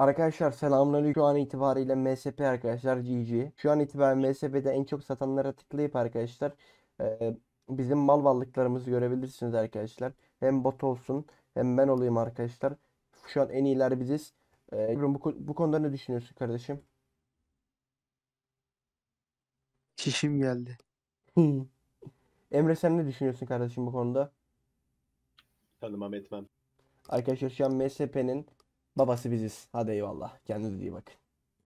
Arkadaşlar selamünaleyküm. Şu an itibariyle MSP arkadaşlar GG. Şu an itibariyle MSP'de en çok satanlara tıklayıp arkadaşlar e, bizim mal varlıklarımızı görebilirsiniz arkadaşlar. Hem bot olsun hem ben olayım arkadaşlar. Şu an en iyiler biziz. E, bu, bu konuda ne düşünüyorsun kardeşim? Şişim geldi. Emre sen ne düşünüyorsun kardeşim bu konuda? Tanımam etmem. Arkadaşlar şu an MSP'nin Babası biziz. Hadi eyvallah. Kendinize iyi bakın.